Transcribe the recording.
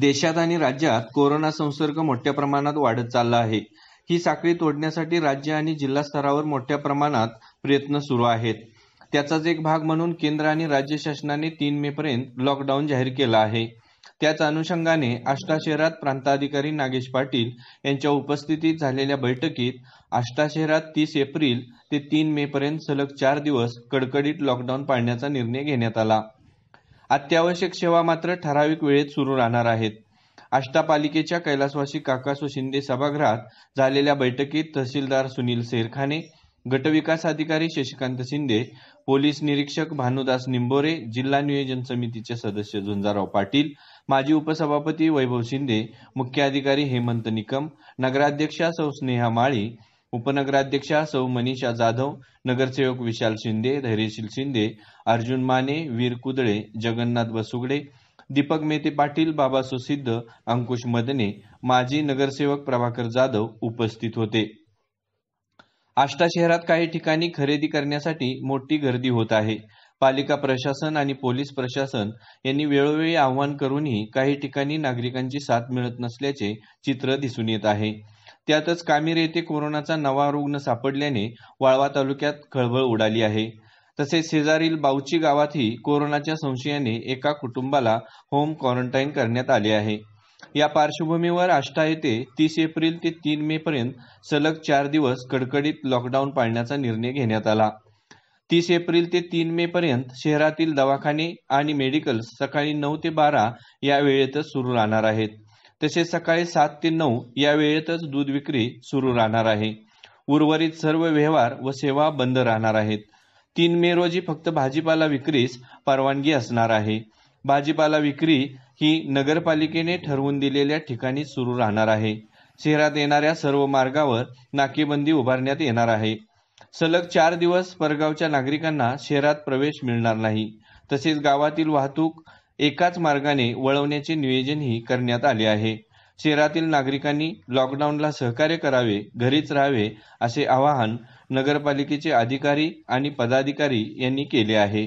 देशात आणि राज्यात कोरोना संसर्ग मोठ्या प्रमाणात वाढत चालला आहे ही साखळी तोडण्यासाठी राज्य आणि जिल्हा स्तरावर मोठ्या प्रमाणात प्रयत्न सुरू आहेत त्याचाच एक भाग म्हणून केंद्र आणि राज्य शासनाने तीन मे पर्यंत लॉकडाऊन जाहीर केला आहे त्याच अनुषंगाने आष्टा शहरात प्रांताधिकारी नागेश पाटील यांच्या उपस्थितीत झालेल्या बैठकीत आष्टा शहरात तीस एप्रिल ते तीन मे पर्यंत सलग चार दिवस कडकडीत लॉकडाऊन पाळण्याचा निर्णय घेण्यात आला अत्यावश्यक सेवा मात्र ठराविक वेळेत सुरू राहणार आहेत आष्टापालिकेच्या कैलासवासी काकासो शिंदे सभागृहात झालेल्या बैठकीत तहसीलदार सुनील शेरखाने गटविकास अधिकारी शशिकांत शिंदे पोलीस निरीक्षक भानुदास निंबोरे जिल्हा नियोजन समितीचे सदस्य झुंजाराव पाटील माजी उपसभापती वैभव शिंदे मुख्य अधिकारी हेमंत निकम नगराध्यक्षा सौ स्नेहा माळी उपनगराध्यक्षा सौ मनीषा जाधव नगरसेवक विशाल शिंदे धैर्यशील शिंदे अर्जुन माने वीर कुदळे जगन्नाथ बसुगडे दीपक मेते पाटील बाबा सुसिद्ध अंकुश मदने माजी नगरसेवक प्रभाकर जाधव उपस्थित होते आष्टा शहरात काही ठिकाणी खरेदी करण्यासाठी मोठी गर्दी होत आहे पालिका प्रशासन आणि पोलीस प्रशासन यांनी वेळोवेळी आव्हान करूनही काही ठिकाणी नागरिकांची साथ मिळत नसल्याचे चित्र दिसून येत आहे त्यातच कामेर येथे कोरोनाचा नवा रुग्ण सापडल्याने वाळवा तालुक्यात खळबळ उडाली आहे तसेच शेजारील बावची गावातही कोरोनाच्या संशयाने एका कुटुंबाला होम क्वारंटाईन करण्यात आले आहे या पार्श्वभूमीवर आष्टा येथे तीस एप्रिल ते तीन मे पर्यंत सलग चार दिवस कडकडीत लॉकडाऊन पाळण्याचा निर्णय घेण्यात आला तीस एप्रिल ते तीन मे पर्यंत शहरातील दवाखाने आणि मेडिकल सकाळी नऊ ते बारा या वेळेतच सुरू राहणार आहेत तसेच सकाळी सात ते नऊ या वेळेतच दूध विक्री सुरू राहणार आहे उर्वरित सर्व व्यवहार व सेवा बंद राहणार आहेत तीन मे रोजी फक्त भाजीपाला विक्रीस परवानगी असणार आहे भाजीपाला विक्री ही नगरपालिकेने ठरवून दिलेल्या ठिकाणी सुरू राहणार आहे शहरात येणाऱ्या सर्व मार्गावर नाकेबंदी उभारण्यात येणार आहे सलग चार दिवस परगावच्या नागरिकांना शहरात प्रवेश मिळणार नाही तसेच गावातील वाहतूक एकाच मार्गाने वळवण्याचे नियोजनही करण्यात आले आहे शहरातील नागरिकांनी लॉकडाऊनला सहकार्य करावे घरीच राहावे असे आवाहन नगरपालिकेचे अधिकारी आणि पदाधिकारी यांनी केले आहे